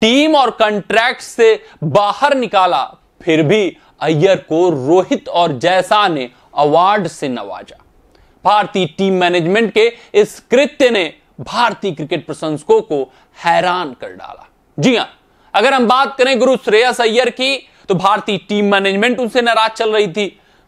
team और contract से बाहर निकाला फिर भी अय्यर को रोहित और जैसा ने अवार्ड से नवाजा भारतीय टीम मैनेजमेंट के इस कृत्य ने भारतीय क्रिकेट प्रशंसकों को हैरान कर डाला जी हां अगर हम बात करें गुरु श्रेयस अय्यर की तो भारतीय टीम मैनेजमेंट उनसे नाराज चल रही थी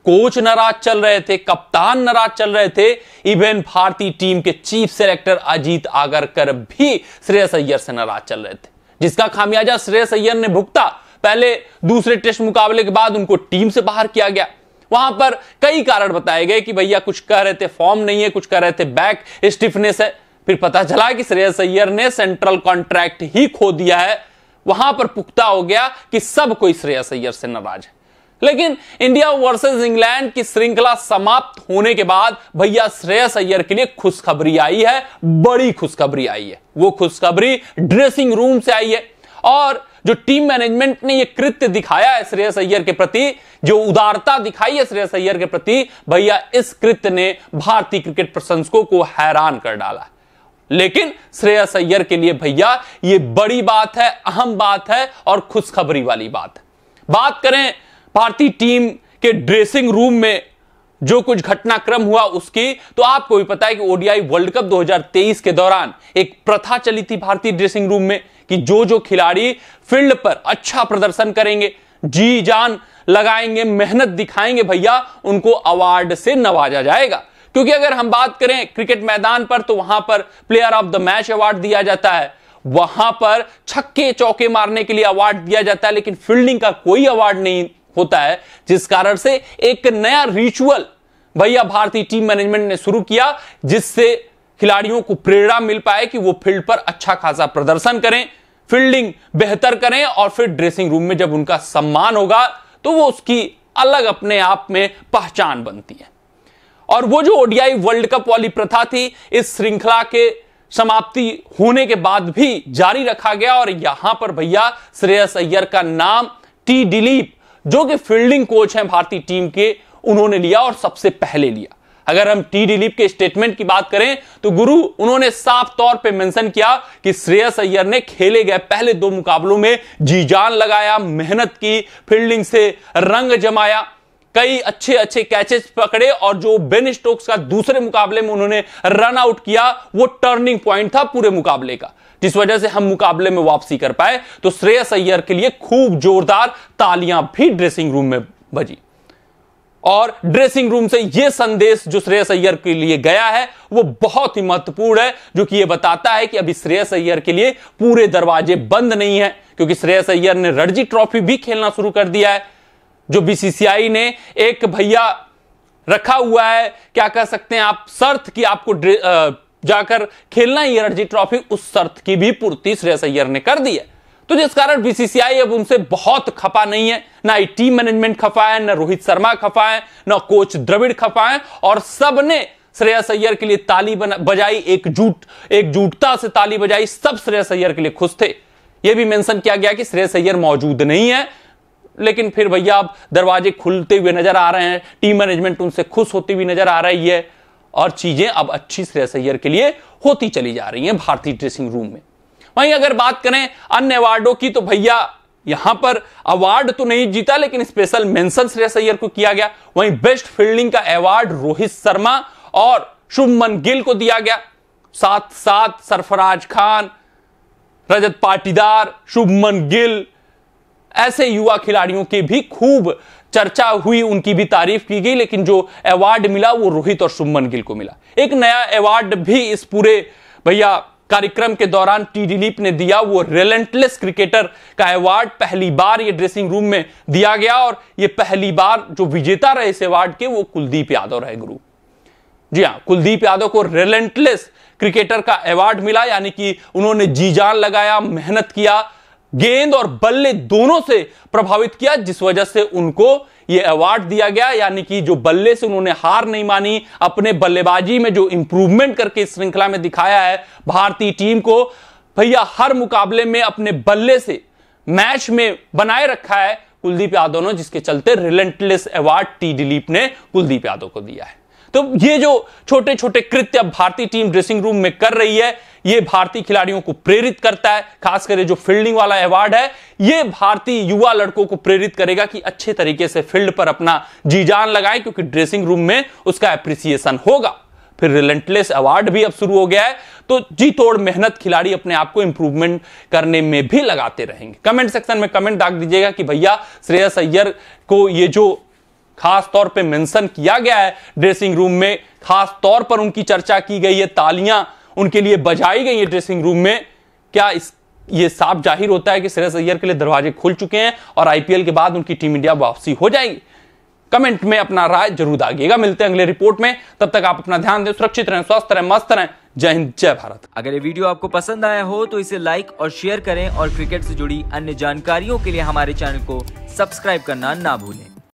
कोच नाराज चल रहे थे कप्तान नाराज चल रहे थे इवन भारतीय टीम के चीफ सेलेक्टर अजीत आगरकर भी श्रेयस अय्यर से नाराज चल रहे थे जिसका खामियाजा श्रेयस अय्यर ने भुगता पहले दूसरे टेस्ट मुकाबले के बाद उनको टीम से बाहर किया गया वहां पर कई कारण बताए गए कि भैया कुछ कह रहे थे फॉर्म नहीं है कुछ कह रहे थे बैक स्टिफनेस है फिर पता चला कि श्रेयस अय्यर ने सेंट्रल कॉन्ट्रैक्ट ही खो दिया है वहां पर पुख्ता हो गया कि सब कोई श्रेयस अय्यर से नाराज है लेकिन इंडिया वर्सेस इंग्लैंड की श्रृंखला समाप्त होने के बाद भैया श्रेयस अय्यर के लिए खुशखबरी आई है बड़ी खुशखबरी आई है वो खुशखबरी ड्रेसिंग रूम से आई है और जो टीम मैनेजमेंट ने यह कृत्य दिखाया है श्रेयस अय्यर के प्रति जो उदारता दिखाई है श्रेयस अय्यर के प्रति भैया इस कृत्य ने भारतीय क्रिकेट प्रशंसकों को हैरान कर डाला है लेकिन श्रेयस अय्यर के लिए भैया ये बड़ी बात है अहम बात है और खुशखबरी वाली बात है बात करें भारतीय टीम के ड्रेसिंग रूम में जो कुछ घटनाक्रम हुआ उसकी तो आपको भी पता है कि ओडीआई वर्ल्ड कप 2023 के दौरान एक प्रथा चली थी भारतीय ड्रेसिंग रूम में कि जो जो खिलाड़ी फील्ड पर अच्छा प्रदर्शन करेंगे जी जान लगाएंगे मेहनत दिखाएंगे भैया उनको अवार्ड से नवाजा जाएगा क्योंकि अगर हम बात करें क्रिकेट मैदान पर तो वहां पर player of the match award दिया जाता है वहां पर छक्के चौके मारने के लिए अवार्ड दिया जाता है लेकिन फील्डिंग का कोई अवार्ड नहीं होता है जिस कारण से एक नया रिचुअल भैया भारतीय टीम मैनेजमेंट ने शुरू किया जिससे खिलाड़ियों को प्रेरणा मिल पाए कि वो फील्ड पर अच्छा खासा प्रदर्शन करें फील्डिंग बेहतर करें और फिर ड्रेसिंग रूम में जब उनका सम्मान होगा तो वो उसकी अलग अपने आप में पहचान बनती है और वो जो ओडीआई वर्ल्ड कप वाली प्रथा थी इस श्रृंखला के समाप्ति होने के बाद भी जारी रखा गया और यहां पर भैया श्रेयस अय्यर का नाम टी डिलीप जो कि फील्डिंग कोच हैं भारतीय टीम के उन्होंने लिया और सबसे पहले लिया अगर हम टी दिलीप के स्टेटमेंट की बात करें तो गुरु उन्होंने साफ तौर पे मेंशन किया कि श्रेयस अय्यर ने खेले गए पहले दो मुकाबलों में जी जान लगाया मेहनत की फील्डिंग से रंग जमाया कई अच्छे अच्छे कैचेस पकड़े और जो बेन स्टोक्स का दूसरे मुकाबले में उन्होंने रन आउट किया वो टर्निंग पॉइंट था पूरे मुकाबले का जिस वजह से हम मुकाबले में वापसी कर पाए तो श्रेयस सैयर के लिए खूब जोरदार तालियां भी ड्रेसिंग रूम में बजी और ड्रेसिंग रूम से यह संदेश जो श्रेय सैयर के लिए गया है वो बहुत ही महत्वपूर्ण है जो कि यह बताता है कि अभी श्रेयस सैयर के लिए पूरे दरवाजे बंद नहीं है क्योंकि श्रेयस अय्यर ने रणजी ट्रॉफी भी खेलना शुरू कर दिया है जो बीसीसीआई ने एक भैया रखा हुआ है क्या कह सकते हैं आप शर्त कि आपको जाकर खेलना ही रणजी ट्रॉफी उस शर्त की भी पूर्ति श्रेयस अय्यर ने कर दी है तो जिस कारण बीसीसीआई अब उनसे बहुत खफा नहीं है ना टीम मैनेजमेंट खफा है ना रोहित शर्मा खफा है ना कोच द्रविड़ खफा है और सबने श्रेयस अय्यर के लिए ताली बजाई एकजुट एकजुटता से ताली बजाई सब श्रेयस अय्यर के लिए खुश थे यह भी मेंशन किया गया कि श्रेयस अय्यर मौजूद नहीं है लेकिन फिर भैया अब दरवाजे खुलते हुए नजर आ रहे हैं टीम मैनेजमेंट उनसे खुश होती हुई नजर आ रही है और चीजें अब अच्छी श्रेयस अय्यर के लिए होती चली जा रही हैं भारतीय ड्रेसिंग रूम में वहीं अगर बात करें अन्य अवार्डों की तो भैया यहां पर अवार्ड तो नहीं जीता लेकिन स्पेशल मेंशन श्रेयस अय्यर को किया गया वहीं बेस्ट फील्डिंग का अवार्ड रोहित शर्मा और शुभमन गिल को दिया गया साथ साथ सरफराज खान रजत पाटीदार शुभमन गिल ऐसे युवा खिलाड़ियों के भी खूब चर्चा हुई उनकी भी तारीफ की गई लेकिन जो अवार्ड मिला वो रोहित और सुमन गिल को मिला एक नया अवार्ड भी इस पूरे भैया कार्यक्रम के दौरान टी दिलीप ने दिया वो रेलेंटलेस क्रिकेटर का अवार्ड पहली बार ये ड्रेसिंग रूम में दिया गया और ये पहली बार जो विजेता रहे इस अवार्ड के वो कुलदीप यादव रहे गुरु जी हाँ कुलदीप यादव को रेलेंटलेस क्रिकेटर का अवार्ड मिला यानी कि उन्होंने जी जान लगाया मेहनत किया गेंद और बल्ले दोनों से प्रभावित किया जिस वजह से उनको यह अवार्ड दिया गया यानी कि जो बल्ले से उन्होंने हार नहीं मानी अपने बल्लेबाजी में जो इंप्रूवमेंट करके इस श्रृंखला में दिखाया है भारतीय टीम को भैया हर मुकाबले में अपने बल्ले से मैच में बनाए रखा है कुलदीप यादव ने जिसके चलते रिलेंटलेस अवार्ड टी दिलीप ने कुलदीप यादव को दिया है तो ये जो छोटे छोटे कृत्य भारतीय टीम ड्रेसिंग रूम में कर रही है ये भारतीय खिलाड़ियों को प्रेरित करता है खासकर जो फील्डिंग वाला अवार्ड है ये भारतीय युवा लड़कों को प्रेरित करेगा कि अच्छे तरीके से फील्ड पर अपना जी जान लगाए क्योंकि ड्रेसिंग रूम में उसका एप्रिसिएशन होगा फिर रिलेंटलेस अवार्ड भी अब शुरू हो गया है तो जी तोड़ मेहनत खिलाड़ी अपने आप को इंप्रूवमेंट करने में भी लगाते रहेंगे कमेंट सेक्शन में कमेंट डाक दीजिएगा कि भैया श्रेयस अय्यर को ये जो खास तौर पे मेंशन किया गया है ड्रेसिंग रूम में खास तौर पर उनकी चर्चा की गई है तालियां उनके लिए बजाई गई है ड्रेसिंग रूम में क्या इस ये साफ जाहिर होता है कि सिरस अय्यर के लिए दरवाजे खुल चुके हैं और आईपीएल के बाद उनकी टीम इंडिया वापसी हो जाएगी कमेंट में अपना राय जरूर आगेगा मिलते हैं अगले रिपोर्ट में तब तक आप अपना ध्यान दें सुरक्षित रहें स्वस्थ रहें मस्त रहें जय हिंद जय भारत अगर ये वीडियो आपको पसंद आया हो तो इसे लाइक और शेयर करें और क्रिकेट से जुड़ी अन्य जानकारियों के लिए हमारे चैनल को सब्सक्राइब करना ना भूलें